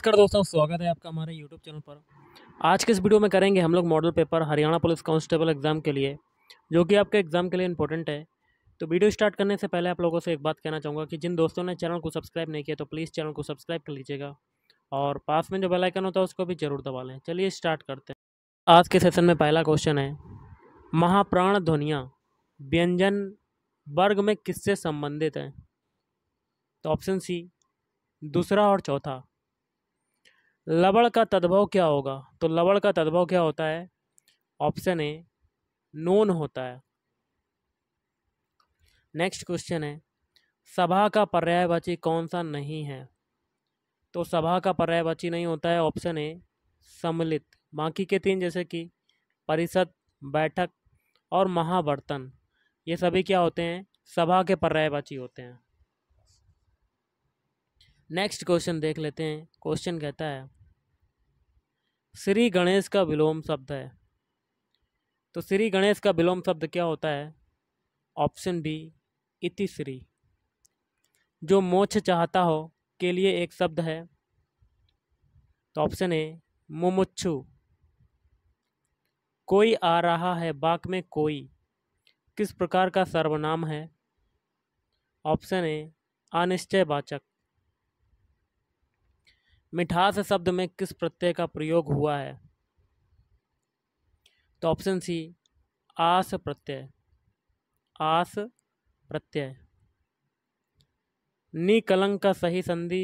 नमस्कार दोस्तों स्वागत है आपका हमारे यूट्यूब चैनल पर आज के इस वीडियो में करेंगे हम लोग model paper Haryana police constable exam के लिए जो कि आपके एग्ज़ाम के लिए इंपॉर्टेंट है तो वीडियो स्टार्ट करने से पहले आप लोगों से एक बात कहना चाहूँगा कि जिन दोस्तों ने चैनल को सब्सक्राइब नहीं किया तो प्लीज़ चैनल को सब्सक्राइब कर लीजिएगा और पास में जो बेलाइकन होता है उसको भी ज़रूर दबा लें चलिए स्टार्ट करते हैं आज के सेशन में पहला क्वेश्चन है महाप्राण ध्वनिया व्यंजन वर्ग में किससे संबंधित है तो ऑप्शन सी दूसरा और चौथा लवण का तद्भव क्या होगा तो लवण का तद्भव क्या होता है ऑप्शन ए नोन होता है नेक्स्ट क्वेश्चन है सभा का पर्यायवाची कौन सा नहीं है तो सभा का पर्यायवाची नहीं होता है ऑप्शन ए सम्मिलित बाकी के तीन जैसे कि परिषद बैठक और महावर्तन ये सभी क्या होते हैं सभा के पर्यायवाची होते हैं नेक्स्ट क्वेश्चन देख लेते हैं क्वेश्चन कहता है श्री गणेश का विलोम शब्द है तो श्री गणेश का विलोम शब्द क्या होता है ऑप्शन बी इति श्री जो मोक्ष चाहता हो के लिए एक शब्द है तो ऑप्शन ए मुमुच्छु कोई आ रहा है बाक में कोई किस प्रकार का सर्वनाम है ऑप्शन ए अनिश्चयवाचक मिठास शब्द में किस प्रत्यय का प्रयोग हुआ है तो ऑप्शन सी आस प्रत्यय आस प्रत्यय निकलंक का सही संधि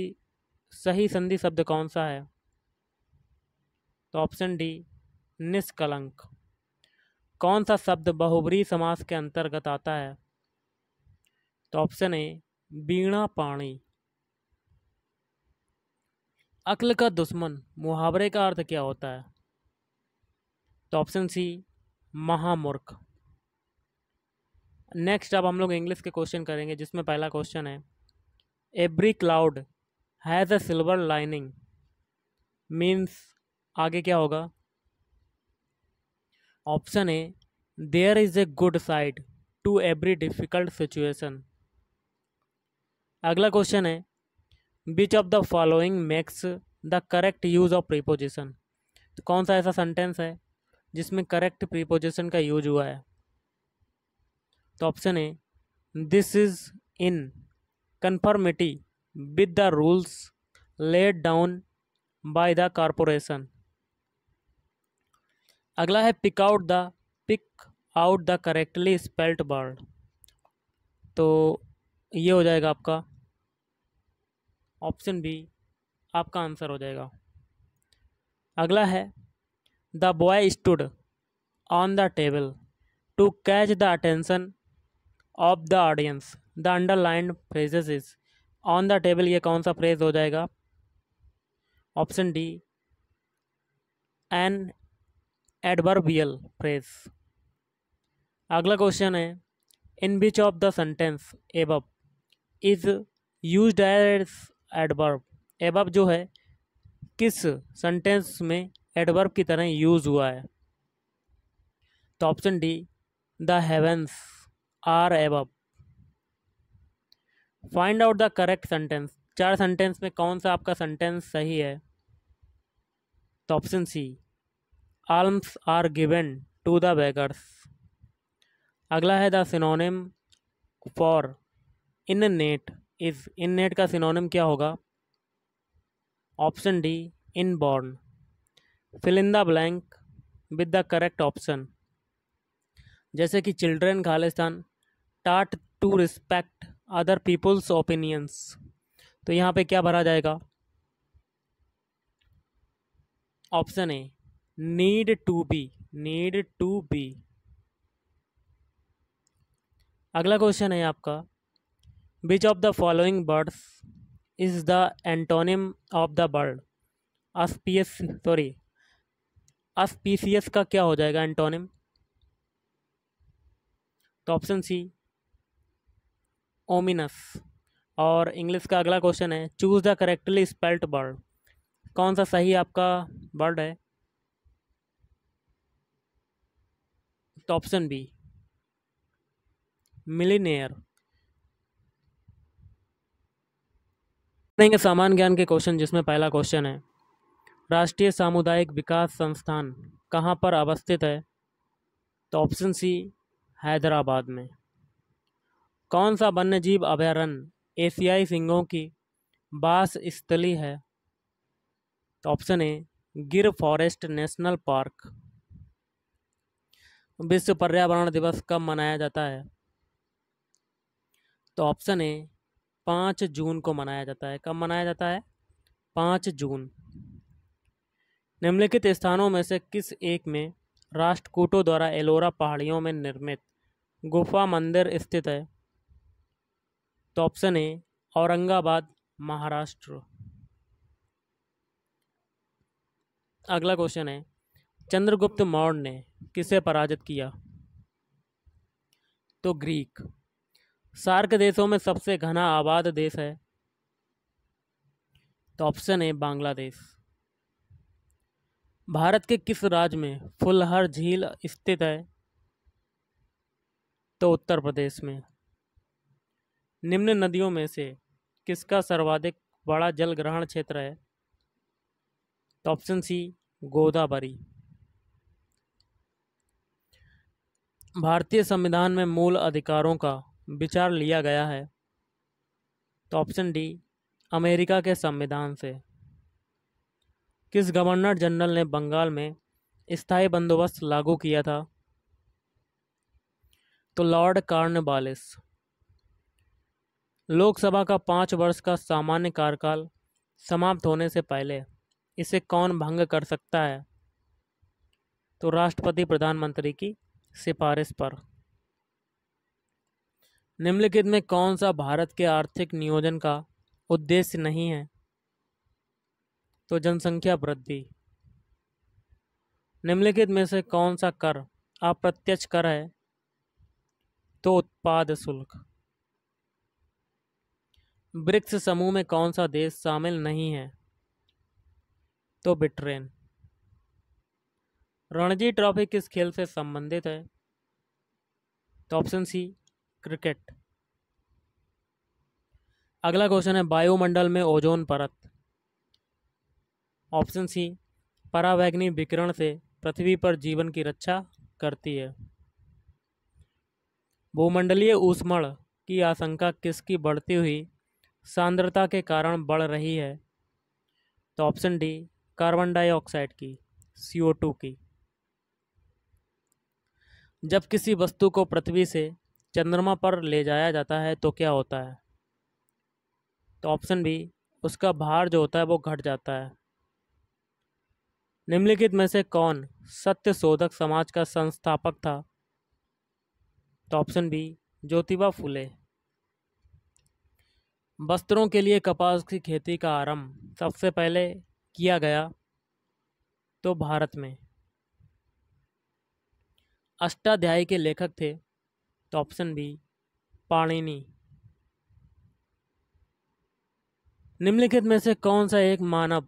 सही संधि शब्द कौन सा है तो ऑप्शन डी निष्कलंक कौन सा शब्द बहुबरी समास के अंतर्गत आता है तो ऑप्शन ए बीणा पाणी अक्ल का दुश्मन मुहावरे का अर्थ क्या होता है तो ऑप्शन सी महामूर्ख नेक्स्ट अब हम लोग इंग्लिश के क्वेश्चन करेंगे जिसमें पहला क्वेश्चन है every cloud has a silver lining means आगे क्या होगा option A there is a good side to every difficult situation अगला क्वेश्चन है which of the following makes the correct use of preposition तो कौन सा ऐसा सेंटेंस है जिसमें करेक्ट प्रीपोजिशन का यूज हुआ है तो option A this is in conformity with the rules laid down by the corporation अगला है pick out the pick out the correctly spelt word तो ये हो जाएगा आपका ऑप्शन बी आपका आंसर हो जाएगा अगला है the boy stood on the table to catch the attention of the audience the underlined phrases is on the table ये कौन सा फ्रेज हो जाएगा option D an adverbial phrase अगला क्वेश्चन है in which of the sentence ebb is use as adverb ebb जो है किस सेंटेंस में एडवर्ब की तरह यूज़ हुआ है तो option D the heavens are ebb find out the correct sentence चार सेंटेंस में कौन सा आपका सेंटेंस सही है तो option C arms are given to the beggars अगला है the synonym for innate is innate का सिनोनिम क्या होगा option D inborn fill in the blank with the correct option जैसे कि चिल्ड्रेन खालिस्तान taught to respect other people's opinions तो यहाँ पे क्या भरा जाएगा option A need to be need to be अगला क्वेश्चन है आपका which of the following words is the antonym of the word auspicious sorry auspicious का क्या हो जाएगा एंटोनिम तो ऑप्शन सी ओमिनस और इंग्लिश का अगला क्वेश्चन है choose the correctly spelt word कौन सा सही आपका बर्ड है तो ऑप्शन बी मिलीनियर करेंगे सामान्य ज्ञान के क्वेश्चन जिसमें पहला क्वेश्चन है राष्ट्रीय सामुदायिक विकास संस्थान कहाँ पर अवस्थित है तो ऑप्शन सी हैदराबाद में कौन सा वन्यजीव अभयारण्य एशियाई सिंगों की बास स्थली है तो ऑप्शन ए गिर फॉरेस्ट नेशनल पार्क विश्व पर्यावरण दिवस कब मनाया जाता है तो ऑप्शन ए पाँच जून को मनाया जाता है कब मनाया जाता है पाँच जून निम्नलिखित स्थानों में से किस एक में राष्ट्रकूटों द्वारा एलोरा पहाड़ियों में निर्मित गुफा मंदिर स्थित है तो ऑप्शन ए औरंगाबाद महाराष्ट्र अगला क्वेश्चन है चंद्रगुप्त मौर्य ने किसे पराजित किया तो ग्रीक सार्क देशों में सबसे घना आबाद देश है तो ऑप्शन है बांग्लादेश भारत के किस राज्य में फुलहर झील स्थित है तो उत्तर प्रदेश में निम्न नदियों में से किसका सर्वाधिक बड़ा जल ग्रहण क्षेत्र है तो ऑप्शन सी गोदावरी भारतीय संविधान में मूल अधिकारों का विचार लिया गया है तो ऑप्शन डी अमेरिका के संविधान से किस गवर्नर जनरल ने बंगाल में स्थायी बंदोबस्त लागू किया था तो लॉर्ड कार्नवालिस लोकसभा का पाँच वर्ष का सामान्य कार्यकाल समाप्त होने से पहले इसे कौन भंग कर सकता है तो राष्ट्रपति प्रधानमंत्री की सिफारिश पर निम्नलिखित में कौन सा भारत के आर्थिक नियोजन का उद्देश्य नहीं है तो जनसंख्या वृद्धि निम्नलिखित में से कौन सा कर अप्रत्यक्ष कर है तो उत्पाद शुल्क ब्रिक्स समूह में कौन सा देश शामिल नहीं है तो ब्रिटेन रणजी ट्रॉफी किस खेल से संबंधित है तो ऑप्शन सी क्रिकेट अगला क्वेश्चन है वायुमंडल में ओजोन परत ऑप्शन सी परावैग्नि विकिरण से पृथ्वी पर जीवन की रक्षा करती है भूमंडलीय ऊष्मण की आशंका किसकी बढ़ती हुई सांद्रता के कारण बढ़ रही है तो ऑप्शन डी कार्बन डाइऑक्साइड की टू की जब किसी वस्तु को पृथ्वी से चंद्रमा पर ले जाया जाता है तो क्या होता है तो ऑप्शन बी उसका भार जो होता है वो घट जाता है निम्नलिखित में से कौन सत्य शोधक समाज का संस्थापक था तो ऑप्शन बी ज्योतिबा फुले वस्त्रों के लिए कपास की खेती का आरंभ सबसे पहले किया गया तो भारत में अष्टाध्यायी के लेखक थे तो ऑप्शन बी पाणिनी निम्नलिखित में से कौन सा एक मानव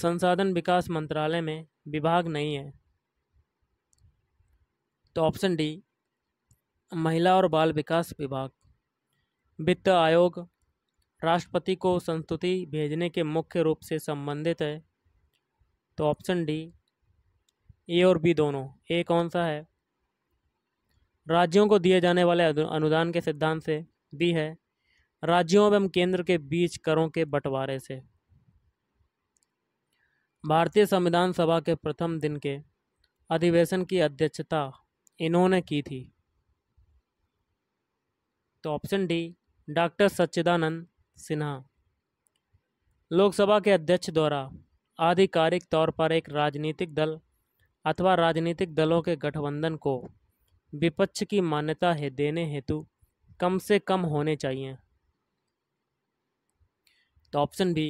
संसाधन विकास मंत्रालय में विभाग नहीं है तो ऑप्शन डी महिला और बाल विकास विभाग वित्त आयोग राष्ट्रपति को संस्तुति भेजने के मुख्य रूप से संबंधित है तो ऑप्शन डी ए और बी दोनों ए कौन सा है राज्यों को दिए जाने वाले अनुदान के सिद्धांत से भी है राज्यों एवं केंद्र के बीच करों के बंटवारे से भारतीय संविधान सभा के प्रथम दिन के अधिवेशन की अध्यक्षता इन्होंने की थी तो option D doctor Sachchidanand Sinha Lok Sabha के अध्यक्ष द्वारा आधिकारिक तौर पर एक राजनीतिक दल अथवा राजनीतिक दलों के गठबंधन को विपक्ष की मान्यता है देने हेतु कम से कम होने चाहिए तो ऑप्शन बी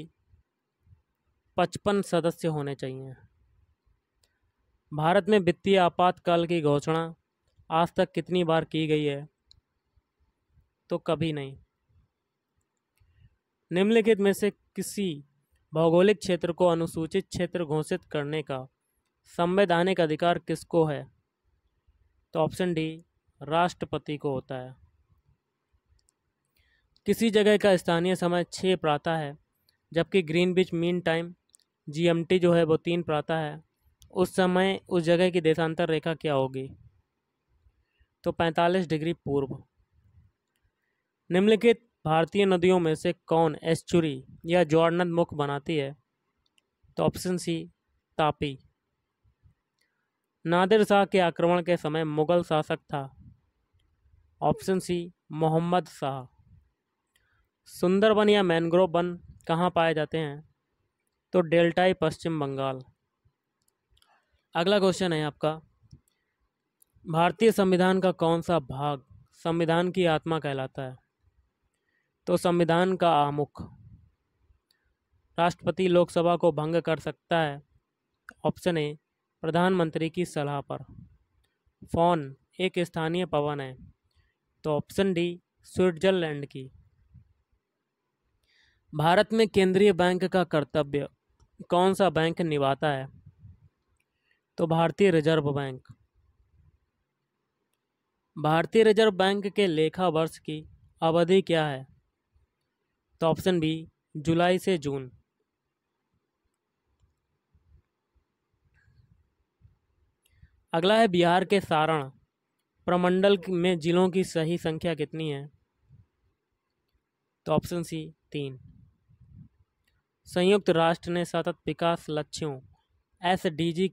पचपन सदस्य होने चाहिए भारत में वित्तीय आपातकाल की घोषणा आज तक कितनी बार की गई है तो कभी नहीं निम्नलिखित में से किसी भौगोलिक क्षेत्र को अनुसूचित क्षेत्र घोषित करने का संवैधानिक अधिकार किसको है तो ऑप्शन डी राष्ट्रपति को होता है किसी जगह का स्थानीय समय छः प्रातः है जबकि Greenwich mean time GMT जो है वो तीन प्रातः है उस समय उस जगह की देशांतर रेखा क्या होगी तो 45 डिग्री पूर्व निम्नलिखित भारतीय नदियों में से कौन एस्चुरी या ज्वारनद मुख बनाती है तो ऑप्शन सी तापी नादिर शाह के आक्रमण के समय मुगल शासक था ऑप्शन सी मोहम्मद शाह सुंदरबन या मैनग्रोव वन कहाँ पाए जाते हैं तो डेल्टाई पश्चिम बंगाल अगला क्वेश्चन है आपका भारतीय संविधान का कौन सा भाग संविधान की आत्मा कहलाता है तो संविधान का आमुख राष्ट्रपति लोकसभा को भंग कर सकता है ऑप्शन ए प्रधानमंत्री की सलाह पर फोन एक स्थानीय पवन है तो ऑप्शन डी स्विट्जरलैंड की भारत में केंद्रीय बैंक का कर्तव्य कौन सा बैंक निभाता है तो भारतीय रिजर्व बैंक भारतीय रिजर्व बैंक के लेखा वर्ष की अवधि क्या है तो ऑप्शन बी जुलाई से जून अगला है बिहार के सारण प्रमंडल में ज़िलों की सही संख्या कितनी है तो ऑप्शन सी तीन संयुक्त राष्ट्र ने सतत विकास लक्ष्यों एस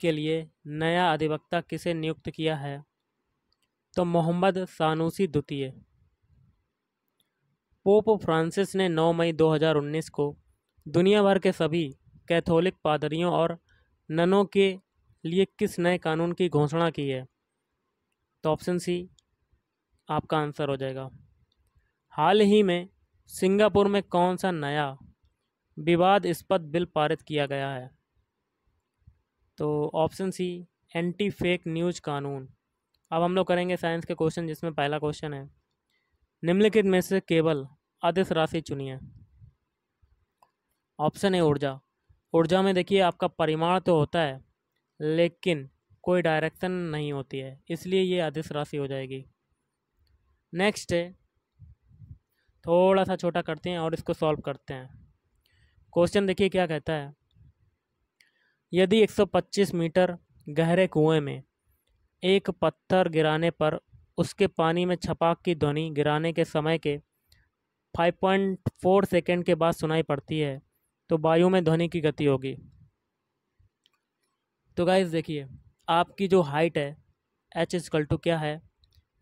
के लिए नया अधिवक्ता किसे नियुक्त किया है तो मोहम्मद सानूसी द्वितीय पोप फ्रांसिस ने 9 मई 2019 को दुनिया भर के सभी कैथोलिक पादरियों और ननों के लिए किस नए कानून की घोषणा की है तो ऑप्शन सी आपका आंसर हो जाएगा हाल ही में सिंगापुर में कौन सा नया विवादस्पद बिल पारित किया गया है तो option C anti fake news कानून अब हम लोग करेंगे साइंस के क्वेश्चन जिसमें पहला क्वेश्चन है निम्नलिखित में से केवल अधिस राशि चुनिए ऑप्शन है ऊर्जा ऊर्जा में देखिए आपका परिमाण तो होता है लेकिन कोई डायरेक्शन नहीं होती है इसलिए ये अदिश राशि हो जाएगी नेक्स्ट है थोड़ा सा छोटा करते हैं और इसको सॉल्व करते हैं क्वेश्चन देखिए क्या कहता है यदि 125 मीटर गहरे कुएं में एक पत्थर गिराने पर उसके पानी में छपाक की ध्वनि गिराने के समय के 5.4 सेकंड के बाद सुनाई पड़ती है तो वायु में ध्वनि की गति होगी तो गाइज देखिए आपकी जो हाइट है एच इजकल टू क्या है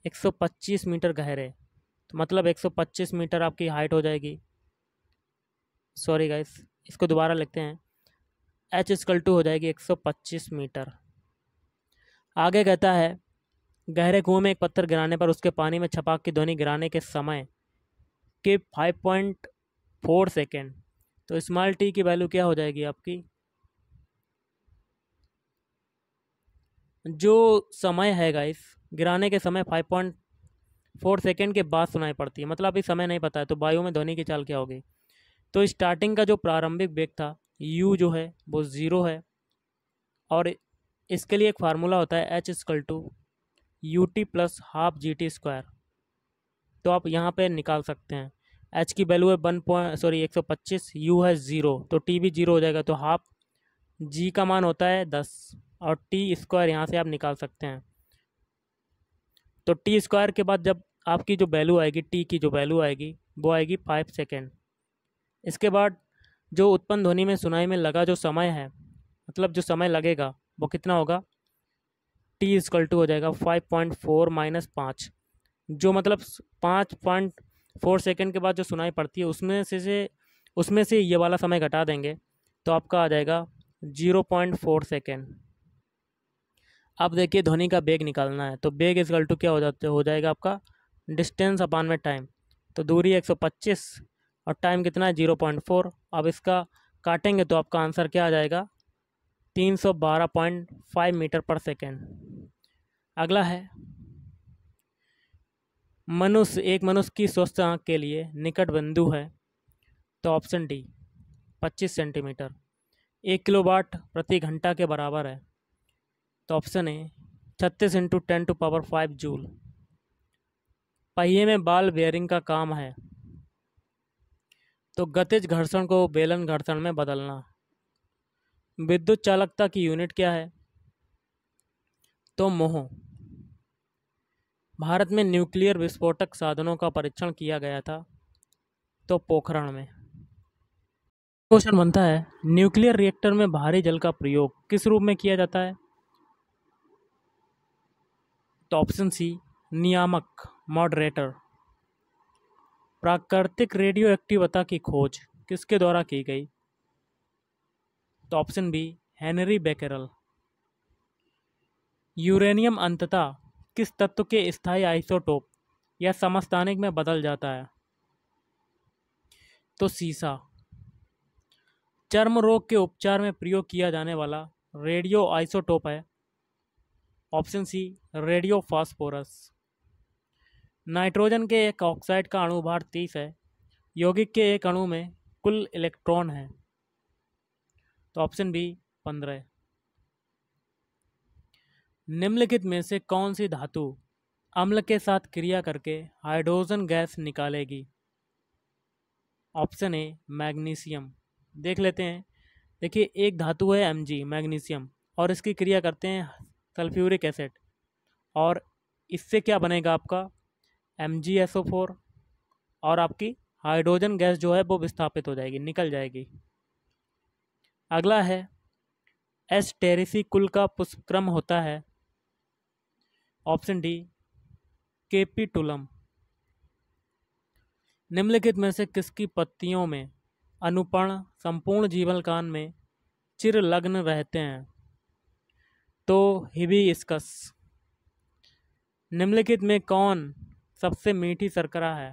125 मीटर गहरे तो मतलब 125 मीटर आपकी हाइट हो जाएगी सॉरी गाइस इसको दोबारा लिखते हैं एच इजकल टू हो जाएगी 125 मीटर आगे कहता है गहरे कुएं में एक पत्थर गिराने पर उसके पानी में छपाक की ध्वनि गिराने के समय के 5.4 सेकेंड तो स्मॉल टी की वैल्यू क्या हो जाएगी आपकी जो समय है गाइस गिराने के समय फाइव पॉइंट फोर सेकेंड के बाद सुनाई पड़ती है मतलब अभी समय नहीं पता है तो बायो में ध्वनि की चाल क्या होगी तो स्टार्टिंग का जो प्रारंभिक वेग था यू जो है वो ज़ीरो है और इसके लिए एक फार्मूला होता है H equal to U T plus half G T square तो आप यहाँ पे निकाल सकते हैं एच की वैल्यू है वन पॉइंट सॉरी एक सौ पच्चीस यू है ज़ीरो तो टी भी ज़ीरो हो जाएगा तो हाफ जी का मान होता है दस और टी स्क्वायर यहाँ से आप निकाल सकते हैं तो टी स्क्वायर के बाद जब आपकी जो वैल्यू आएगी टी की जो वैल्यू आएगी वो आएगी फाइव सेकेंड इसके बाद जो उत्पन्न ध्वनि में सुनाई में लगा जो समय है मतलब जो समय लगेगा वो कितना होगा टी इजकल टू हो जाएगा फाइव पॉइंट फोर माइनस पाँच जो मतलब पाँच पॉइंट फोर सेकेंड के बाद जो सुनाई पड़ती है उसमें से से उसमें से ये वाला समय घटा देंगे तो आपका आ जाएगा ज़ीरो पॉइंट फोर सेकेंड अब देखिए धोनी का बेग निकालना है तो बेग इसगल टू क्या हो जाते हो जाएगा आपका डिस्टेंस अपान में टाइम तो दूरी 125 और टाइम कितना है फोर अब इसका काटेंगे तो आपका आंसर क्या आ जाएगा 312.5 मीटर पर सेकेंड अगला है मनुष्य एक मनुष्य की स्वस्थ आँख के लिए निकट बंधु है तो ऑप्शन डी 25 सेंटीमीटर एक किलो प्रति घंटा के बराबर है तो ऑप्शन है छत्तीस into ten to power five joule पहिए में बाल बेयरिंग का काम है तो गतिज घर्षण को बेलन घर्षण में बदलना विद्युत चालकता की यूनिट क्या है तो मोह भारत में न्यूक्लियर विस्फोटक साधनों का परीक्षण किया गया था तो पोखरण में क्वेश्चन बनता है न्यूक्लियर रिएक्टर में भारी जल का प्रयोग किस रूप में किया जाता है तो ऑप्शन सी नियामक मॉडरेटर प्राकृतिक रेडियो एक्टिवता की खोज किसके द्वारा की गई तो option B Henri Becquerel uranium अंततः किस तत्व के स्थायी आइसोटोप या समस्थानिक में बदल जाता है तो सीसा चर्म रोग के उपचार में प्रयोग किया जाने वाला रेडियो आइसोटोप है option C radio phosphorus nitrogen के एक ऑक्साइड का अणु भार तीस है यौगिक के एक अणु में कुल इलेक्ट्रॉन है तो ऑप्शन बी पंद्रह निम्नलिखित में से कौन सी धातु अम्ल के साथ क्रिया करके हाइड्रोजन गैस निकालेगी ऑप्शन ए मैग्नीशियम देख लेते हैं देखिए एक धातु है एम मैग्नीशियम और इसकी क्रिया करते हैं सल्फ्यूरिक एसिड और इससे क्या बनेगा आपका एम और आपकी हाइड्रोजन गैस जो है वो विस्थापित हो जाएगी निकल जाएगी अगला है एस टेरेसी कुल का पुष्पक्रम होता है ऑप्शन डी केपीटुलम निम्नलिखित में से किसकी पत्तियों में अनुपण संपूर्ण जीवन कान में चिर लग्न रहते हैं तो हिबी इसकस निम्नलिखित में कौन सबसे मीठी शर्करा है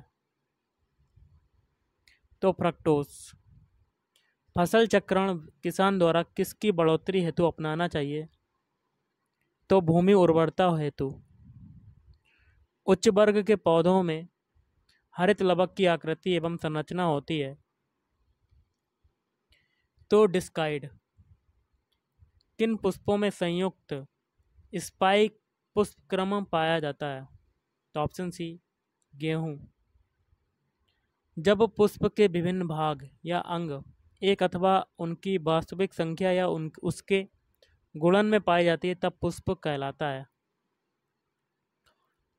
तो फ्रक्टोस फसल चक्रण किसान द्वारा किसकी बढ़ोतरी हेतु अपनाना चाहिए तो भूमि उर्वरता हेतु उच्च वर्ग के पौधों में हरित लवक की आकृति एवं संरचना होती है तो डिस्काइड किन पुष्पों में संयुक्त स्पाइक पुष्पक्रम पाया जाता है तो ऑप्शन सी गेहूँ जब पुष्प के विभिन्न भाग या अंग एक अथवा उनकी वास्तविक संख्या या उन उसके गुणन में पाई जाती है तब पुष्प कहलाता है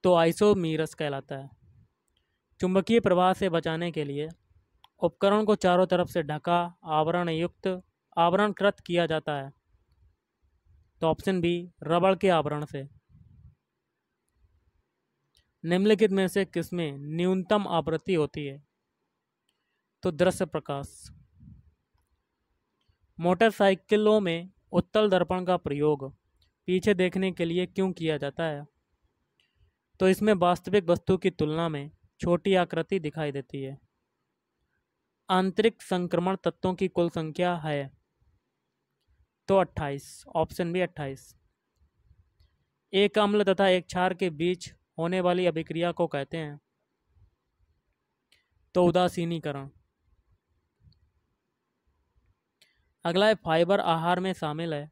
तो आइसोमीरस कहलाता है चुंबकीय प्रवाह से बचाने के लिए उपकरण को चारों तरफ से ढका आवरण युक्त आवरणकृत किया जाता है तो ऑप्शन बी रबड़ के आवरण से निम्नलिखित में से किसमें न्यूनतम आवृत्ति होती है तो दृश्य प्रकाश मोटरसाइकिलों में उत्तल दर्पण का प्रयोग पीछे देखने के लिए क्यों किया जाता है तो इसमें वास्तविक वस्तु की तुलना में छोटी आकृति दिखाई देती है आंतरिक संक्रमण तत्वों की कुल संख्या है तो अट्ठाईस ऑप्शन बी अट्ठाईस एक अम्ल तथा एक क्षार के बीच होने वाली अभिक्रिया को कहते हैं तो उदासीनीकरण अगला है फाइबर आहार में शामिल है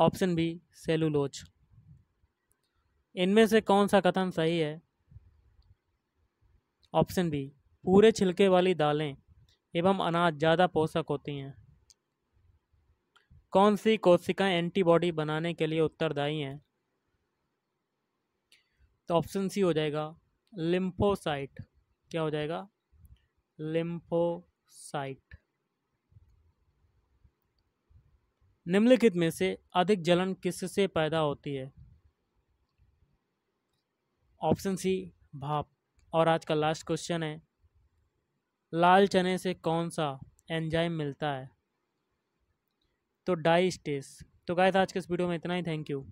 ऑप्शन बी सेलुलोज इनमें से कौन सा कथन सही है ऑप्शन बी पूरे छिलके वाली दालें एवं अनाज ज़्यादा पोषक होती हैं कौन सी कोशिकाएं एंटीबॉडी बनाने के लिए उत्तरदायी हैं तो ऑप्शन सी हो जाएगा लिम्फोसाइट क्या हो जाएगा लिम्फोसाइट निम्नलिखित में से अधिक जलन किससे पैदा होती है ऑप्शन सी भाप और आज का लास्ट क्वेश्चन है लाल चने से कौन सा एंजाइम मिलता है तो डाई स्टेस तो गाय आज के इस वीडियो में इतना ही थैंक यू